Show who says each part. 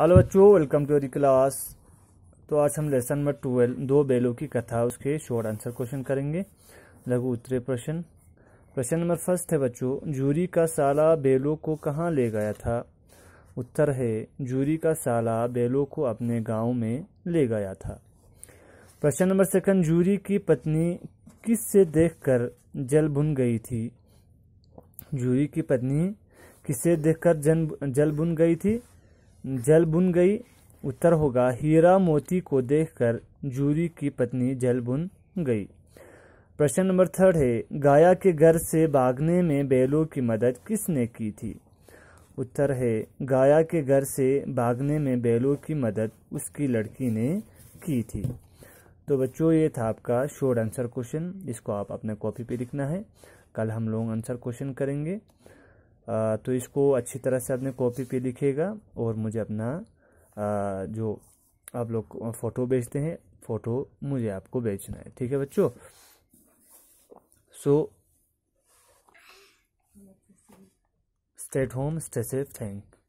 Speaker 1: hello बच्चों welcome to the class तो आज हम लेसन नंबर ट्वेल्व दो बेलों की कथा उसके शॉर्ट आंसर क्वेश्चन करेंगे लघु उत्तरे प्रश्न प्रश्न नंबर फर्स्ट है बच्चों जूरी का साला बेलों को कहाँ ले गया था उत्तर है जूरी का साला बेलों को अपने गांव में ले गया था प्रश्न नंबर सेकंड जूरी की पत्नी किस से देख कर जल बुन गई थी जूरी की पत्नी किससे देखकर जल बुन गई थी जल बुन गई उत्तर होगा हीरा मोती को देखकर जूरी की पत्नी जल बुन गई प्रश्न नंबर थर्ड है गाया के घर से भागने में बैलों की मदद किसने की थी उत्तर है गाया के घर से भागने में बैलों की मदद उसकी लड़की ने की थी तो बच्चों ये था आपका शोर्ट आंसर क्वेश्चन इसको आप अपने कॉपी पे लिखना है कल हम लोग आंसर क्वेश्चन करेंगे तो इसको अच्छी तरह से अपने कॉपी पे लिखेगा और मुझे अपना जो आप लोग फ़ोटो बेचते हैं फ़ोटो मुझे आपको बेचना है ठीक है बच्चों so stay home stay safe thank